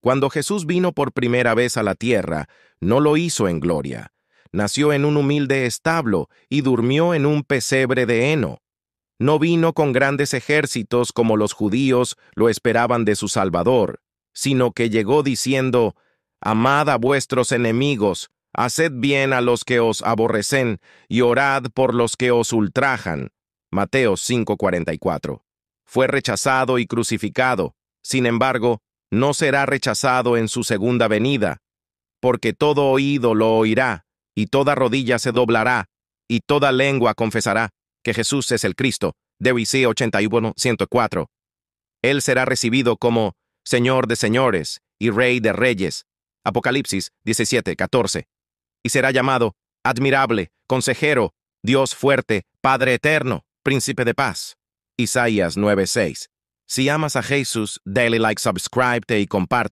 Cuando Jesús vino por primera vez a la tierra, no lo hizo en gloria. Nació en un humilde establo y durmió en un pesebre de heno. No vino con grandes ejércitos como los judíos lo esperaban de su Salvador, sino que llegó diciendo, Amad a vuestros enemigos, haced bien a los que os aborrecen, y orad por los que os ultrajan. Mateo 5:44. Fue rechazado y crucificado, sin embargo, no será rechazado en su segunda venida, porque todo oído lo oirá, y toda rodilla se doblará, y toda lengua confesará que Jesús es el Cristo. 81, 104. Él será recibido como Señor de señores y Rey de reyes. Apocalipsis 17, 14. Y será llamado Admirable, Consejero, Dios fuerte, Padre eterno, Príncipe de paz. Isaías 9, 6. Si amas a Jesús, dale like, subscribe y comparte.